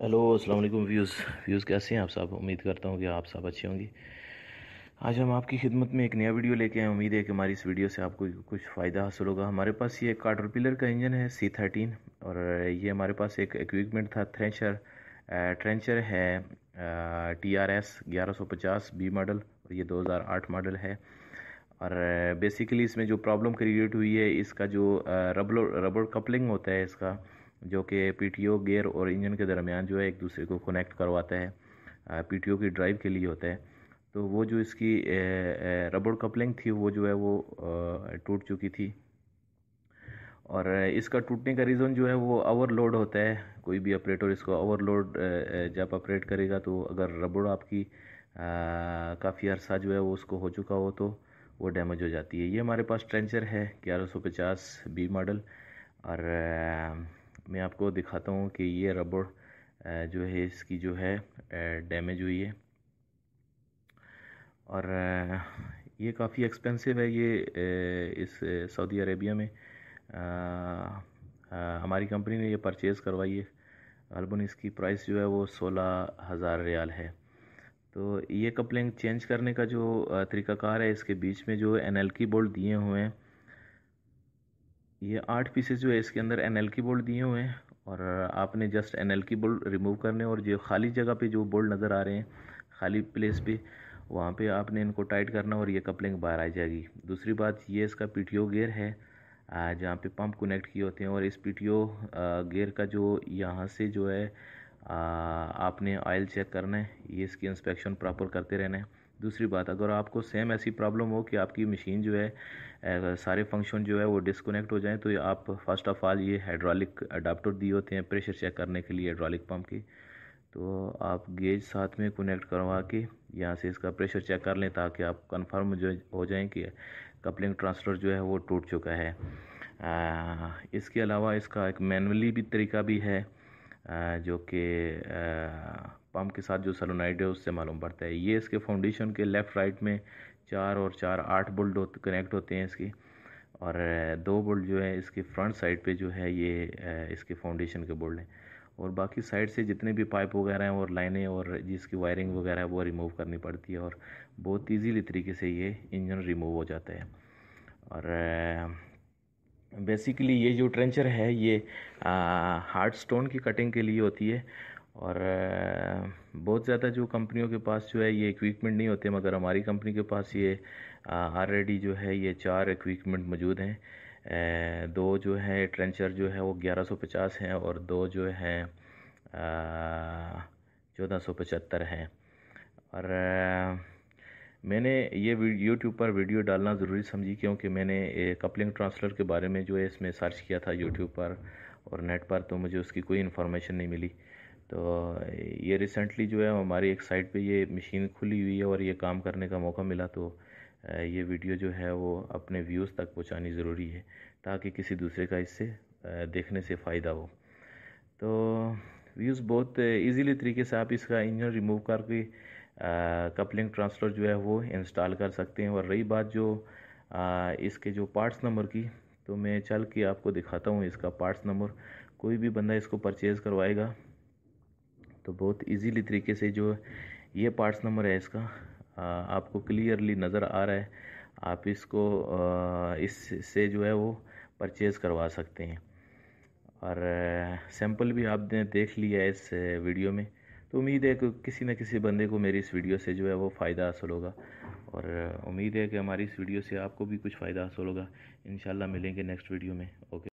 hello अस्सलाम वालेकुम views views कैसे हैं आप सब उम्मीद करता हूँ कि आप सब अच्छे होंगे आज हम आपकी खिदमत में एक नया वीडियो लेके आए उम्मीद है कि हमारी इस वीडियो से आपको कुछ फ़ायदा हासिल होगा हमारे पास ये पिलर का इंजन है सी थर्टीन और ये हमारे पास एक इक्विपमेंट था थ्रेंचर ट्रेंचर है टी आर एस ग्यारह सौ पचास बी मॉडल और ये दो हज़ार आठ मॉडल है और बेसिकली इसमें जो प्रॉब्लम क्रिएट हुई है इसका जो रबड़ रबड़ कपलिंग होता है इसका जो कि पीटीओ गियर और इंजन के दरमियान जो है एक दूसरे को कनेक्ट करवाता है पीटीओ की ड्राइव के लिए होता है तो वो जो इसकी रबड़ कपलिंग थी वो जो है वो टूट चुकी थी और इसका टूटने का रीज़न जो है वो ओवरलोड होता है कोई भी ऑपरेटर इसको ओवरलोड जब ऑपरेट करेगा तो अगर रबड़ आपकी काफ़ी अरसा जो है वो उसको हो चुका हो तो वो डैमेज हो जाती है ये हमारे पास ट्रेंचर है ग्यारह सौ पचास बी मॉडल और मैं आपको दिखाता हूँ कि ये रबड़ जो है इसकी जो है डैमेज हुई है और ये काफ़ी एक्सपेंसिव है ये इस सऊदी अरेबिया में हमारी कंपनी ने ये परचेज़ करवाई है अलबन इसकी प्राइस जो है वो सोलह हज़ार रियाल है तो ये कपलिंग चेंज करने का जो तरीकाकार है इसके बीच में जो एन एल की बोल्ट दिए हुए हैं ये आठ पीसेस जो है इसके अंदर एन एल की बोल्ट दिए हुए हैं और आपने जस्ट एन एल की बोल्ट रिमूव करने और जो खाली जगह पे जो बोल्ट नज़र आ रहे हैं खाली प्लेस पे वहाँ पे आपने इनको टाइट करना और ये कपलिंग बाहर आ जाएगी दूसरी बात ये इसका पी टी ओ गेयर है जहाँ पे पंप कनेक्ट किए होते हैं और इस पी टी ओ गेयर का जो यहाँ से जो है आपने ऑयल चेक करना है ये इसकी इंस्पेक्शन प्रॉपर करते रहना है दूसरी बात अगर आपको सेम ऐसी प्रॉब्लम हो कि आपकी मशीन जो है सारे फंक्शन जो है वो डिसकनेक्ट हो जाएं तो आप फर्स्ट ऑफ ऑल ये हाइड्रोलिक अडाप्टर दिए होते हैं प्रेशर चेक करने के लिए हाइड्रोलिक पम्प की तो आप गेज साथ में कनेक्ट करवा के यहाँ से इसका प्रेशर चेक कर लें ताकि आप कंफर्म जो हो जाए कि कपलिंग ट्रांसफर जो है वो टूट चुका है आ, इसके अलावा इसका एक मैनुअली भी तरीका भी है जो कि पम्प के साथ जो सलोनाइड है उससे मालूम पड़ता है ये इसके फाउंडेशन के लेफ़्ट राइट में चार और चार आठ बोल्ट होते कनेक्ट होते हैं इसकी और दो बोल्ट जो है इसके फ्रंट साइड पे जो है ये इसके फाउंडेशन के बोल्ट हैं और बाकी साइड से जितने भी पाइप वगैरह हैं और लाइनें और जिसकी वायरिंग वगैरह है वो रिमूव करनी पड़ती है और बहुत ईजीली तरीके से ये इंजन रिमूव हो जाता है और बेसिकली ये जो ट्रेंचर है ये हार्ड स्टोन की कटिंग के लिए होती है और बहुत ज़्यादा जो कंपनियों के पास जो है ये इक्विपमेंट नहीं होते मगर हमारी कंपनी के पास ये ऑलरेडी जो है ये चार इक्विपमेंट मौजूद हैं दो जो है ट्रेंचर जो है वो 1150 हैं और दो जो है चौदह सौ पचहत्तर हैं और मैंने ये यूट्यूब पर वीडियो डालना ज़रूरी समझी क्योंकि मैंने कपलिंग ट्रांसलर के बारे में जो है इसमें सर्च किया था यूट्यूब पर और नेट पर तो मुझे उसकी कोई इन्फॉर्मेशन नहीं मिली तो ये रिसेंटली जो है हमारी एक साइट पे ये मशीन खुली हुई है और ये काम करने का मौका मिला तो ये वीडियो जो है वो अपने व्यूज़ तक पहुँचानी ज़रूरी है ताकि किसी दूसरे का इससे देखने से फ़ायदा हो तो व्यूज़ बहुत ईजीली तरीके से आप इसका इंजन रिमूव करके कपलिंग ट्रांसलर जो है वो इंस्टॉल कर सकते हैं और रही बात जो आ, इसके जो पार्ट्स नंबर की तो मैं चल के आपको दिखाता हूँ इसका पार्ट्स नंबर कोई भी बंदा इसको परचेज़ करवाएगा तो बहुत इजीली तरीके से जो ये पार्ट्स नंबर है इसका आ, आपको क्लियरली नज़र आ रहा है आप इसको इससे जो है वो परचेज़ करवा सकते हैं और सैम्पल भी आपने देख लिया है इस वीडियो में तो उम्मीद है कि किसी न किसी बंदे को मेरी इस वीडियो से जो है वो फ़ायदा हासिल होगा और उम्मीद है कि हमारी इस वीडियो से आपको भी कुछ फ़ायदा हासिल होगा इन मिलेंगे नेक्स्ट वीडियो में ओके